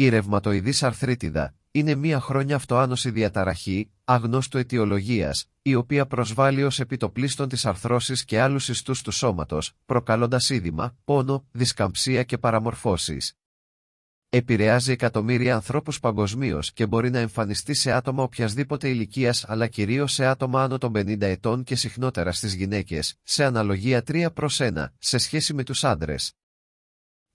Η ρευματοειδής αρθρίτιδα είναι μία χρόνια αυτοάνωση διαταραχή, αγνώστου αιτιολογίας, η οποία προσβάλλει ως επιτοπλίστων της αρθρώσης και άλλους ιστούς του σώματος, προκαλώντας είδημα, πόνο, δισκαμψία και παραμορφώσεις. Επηρεάζει εκατομμύρια ανθρώπους παγκοσμίως και μπορεί να εμφανιστεί σε άτομα οποιασδήποτε ηλικίας αλλά κυρίως σε άτομα άνω των 50 ετών και συχνότερα στις γυναίκες, σε αναλογία 3 προ 1, σε σχέση με τους άντρες.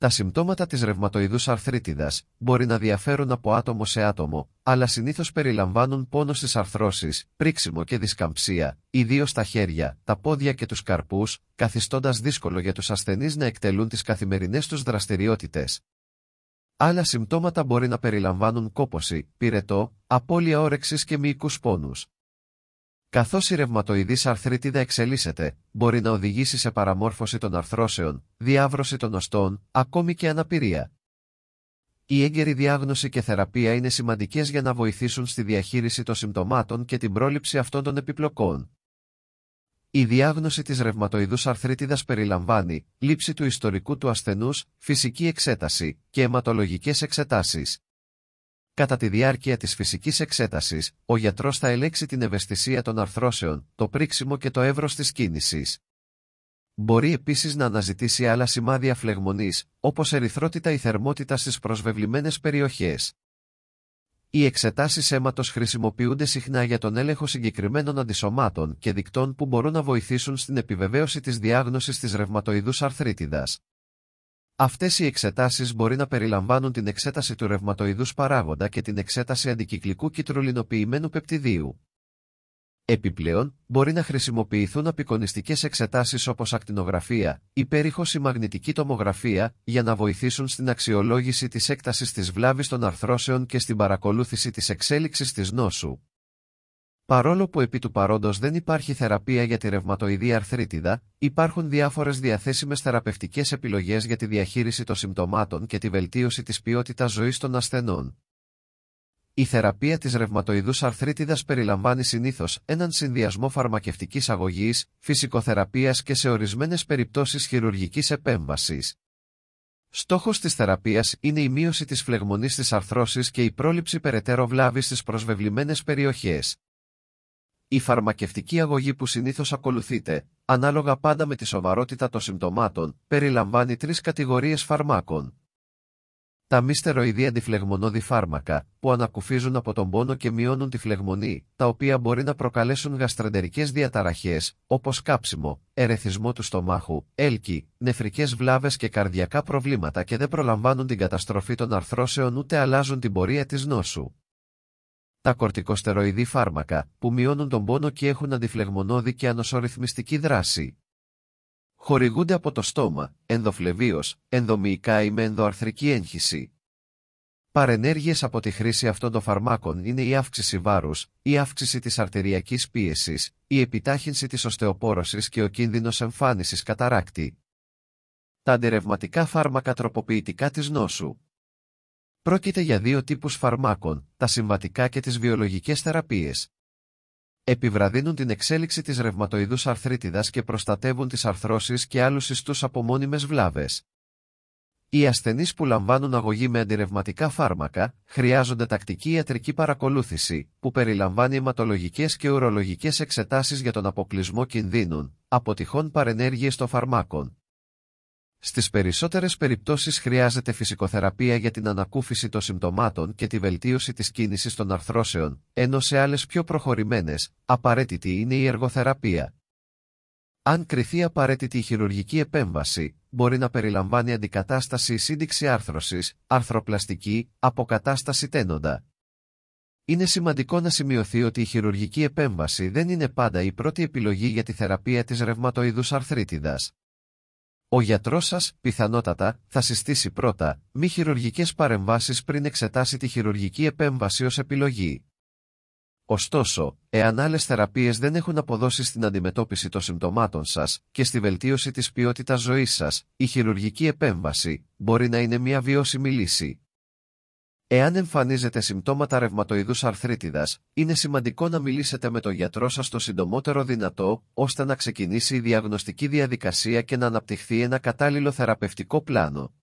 Τα συμπτώματα της ρευματοειδούς αρθρίτιδας μπορεί να διαφέρουν από άτομο σε άτομο, αλλά συνήθως περιλαμβάνουν πόνο στις αρθρώσεις, πρίξιμο και δισκαμψία, ιδίως στα χέρια, τα πόδια και τους καρπούς, καθιστώντας δύσκολο για τους ασθενείς να εκτελούν τις καθημερινές τους δραστηριότητες. Άλλα συμπτώματα μπορεί να περιλαμβάνουν κόποση, πυρετό, απώλεια όρεξης και μυϊκούς πόνους. Καθώς η ρευματοειδή αρθρίτιδα εξελίσσεται, μπορεί να οδηγήσει σε παραμόρφωση των αρθρώσεων, διάβρωση των οστών, ακόμη και αναπηρία. Η έγκαιρη διάγνωση και θεραπεία είναι σημαντικές για να βοηθήσουν στη διαχείριση των συμπτωμάτων και την πρόληψη αυτών των επιπλοκών. Η διάγνωση της ρευματοειδούς αρθρίτιδα περιλαμβάνει λήψη του ιστορικού του ασθενούς, φυσική εξέταση και αιματολογικές εξετάσεις. Κατά τη διάρκεια της φυσικής εξέτασης, ο γιατρός θα ελέξει την ευαισθησία των αρθρώσεων, το πρίξιμο και το εύρος της κίνησης. Μπορεί επίσης να αναζητήσει άλλα σημάδια φλεγμονής όπως ερυθρότητα ή θερμότητα στις προσβεβλημένες περιοχές. Οι εξετάσεις αίματος χρησιμοποιούνται συχνά για τον έλεγχο συγκεκριμένων αντισωμάτων και δικτών που μπορούν να βοηθήσουν στην επιβεβαίωση της διάγνωσης της ρευματοειδούς αρθρίτιδας. Αυτές οι εξετάσεις μπορεί να περιλαμβάνουν την εξέταση του ρευματοειδούς παράγοντα και την εξέταση αντικυκλικού κυτρολινοποιημένου πεπτιδίου. Επιπλέον, μπορεί να χρησιμοποιηθούν απεικονιστικές εξετάσεις όπως ακτινογραφία, υπέρηχος ή μαγνητική τομογραφία, για να βοηθήσουν στην αξιολόγηση της έκτασης της βλάβης των αρθρώσεων και στην παρακολούθηση της εξέλιξης της νόσου. Παρόλο που επί του παρόντος δεν υπάρχει θεραπεία για τη ρευματοειδή αρθρίτιδα, υπάρχουν διάφορες διαθέσιμες θεραπευτικές επιλογές για τη διαχείριση των συμπτωμάτων και τη βελτίωση της ποιότητας ζωής των ασθενών. Η θεραπεία της ρευματοειδούς αρθρίτιδας περιλαμβάνει συνήθως έναν συνδυασμό φαρμακευτικής αγωγής, φυσικοθεραπείας και σε ορισμένες περιπτώσεις χειρουργικής επέμβασης. Στόχος της θεραπείας είναι η μείωση της φλεγμονής της αρθρώσης και η πρόληψη περαιτέρω βλάβης στις προσβεβλημένες περιοχές. Η φαρμακευτική αγωγή που συνήθως ακολουθείται, ανάλογα πάντα με τη σοβαρότητα των συμπτωμάτων, περιλαμβάνει τρεις κατηγορίες φαρμάκων. Τα μη στεροειδή αντιφλεγμονώδη φάρμακα, που ανακουφίζουν από τον πόνο και μειώνουν τη φλεγμονή, τα οποία μπορεί να προκαλέσουν γαστρεντερικές διαταραχές, όπως κάψιμο, ερεθισμό του στομάχου, έλκη, νεφρικές βλάβες και καρδιακά προβλήματα και δεν προλαμβάνουν την καταστροφή των αρθρώσεων ούτε αλλάζουν την πορεία της νόσου. Τα κορτικοστεροειδή φάρμακα, που μειώνουν τον πόνο και έχουν αντιφλεγμονώδη και ανοσορυθμιστική δράση. Χορηγούνται από το στόμα, ενδοφλεβίως, ενδομυϊκά ή με ενδοαρθρική έγχυση. Παρενέργειες από τη χρήση αυτών των φαρμάκων είναι η αύξηση βάρους, η αύξηση της αρτηριακής πίεσης, η επιτάχυνση της οστεοπόρωσης και ο κίνδυνος εμφάνισης καταράκτη. Τα αντιρευματικά φάρμακα τροποποιητικά της νόσου. Πρόκειται για δύο τύπους φαρμάκων, τα συμβατικά και τις βιολογικές θεραπείες. Επιβραδύνουν την εξέλιξη της ρευματοειδούς αρθρίτιδας και προστατεύουν τις αρθρώσεις και άλλους ιστούς από μόνιμες βλάβες. Οι ασθενείς που λαμβάνουν αγωγή με αντιρευματικά φάρμακα χρειάζονται τακτική ιατρική παρακολούθηση, που περιλαμβάνει αιματολογικές και ουρολογικές εξετάσεις για τον αποκλεισμό κινδύνων, από τυχόν των φαρμάκων. Στις περισσότερες περιπτώσεις χρειάζεται φυσικοθεραπεία για την ανακούφιση των συμπτωμάτων και τη βελτίωση της κίνησης των αρθρώσεων, ενώ σε άλλες πιο προχωρημένες, απαραίτητη είναι η εργοθεραπεία. Αν κριθεί απαραίτητη η χειρουργική επέμβαση, μπορεί να περιλαμβάνει αντικατάσταση ή σύνδεξη άρθρωσης, αρθροπλαστική, αποκατάσταση τένοντα. Είναι σημαντικό να σημειωθεί ότι η χειρουργική επέμβαση δεν είναι πάντα η πρώτη επιλογή για τη θεραπεία της ρευματοειδούς αρθρίτιδας. Ο γιατρός σας, πιθανότατα, θα συστήσει πρώτα μη χειρουργικές παρεμβάσεις πριν εξετάσει τη χειρουργική επέμβαση ως επιλογή. Ωστόσο, εάν άλλες θεραπείες δεν έχουν αποδώσει στην αντιμετώπιση των συμπτωμάτων σας και στη βελτίωση της ποιότητας ζωής σας, η χειρουργική επέμβαση μπορεί να είναι μια βιώσιμη λύση. Εάν εμφανίζετε συμπτώματα ρευματοειδούς αρθρίτιδας, είναι σημαντικό να μιλήσετε με τον γιατρό σας το συντομότερο δυνατό, ώστε να ξεκινήσει η διαγνωστική διαδικασία και να αναπτυχθεί ένα κατάλληλο θεραπευτικό πλάνο.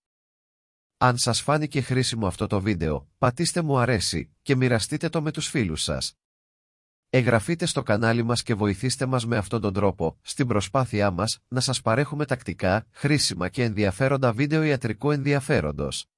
Αν σας φάνηκε χρήσιμο αυτό το βίντεο, πατήστε μου αρέσει και μοιραστείτε το με τους φίλους σας. Εγγραφείτε στο κανάλι μας και βοηθήστε μας με αυτόν τον τρόπο, στην προσπάθειά μας, να σας παρέχουμε τακτικά, χρήσιμα και ενδιαφέροντα βίντεο ιατρικού ενδιαφέροντος.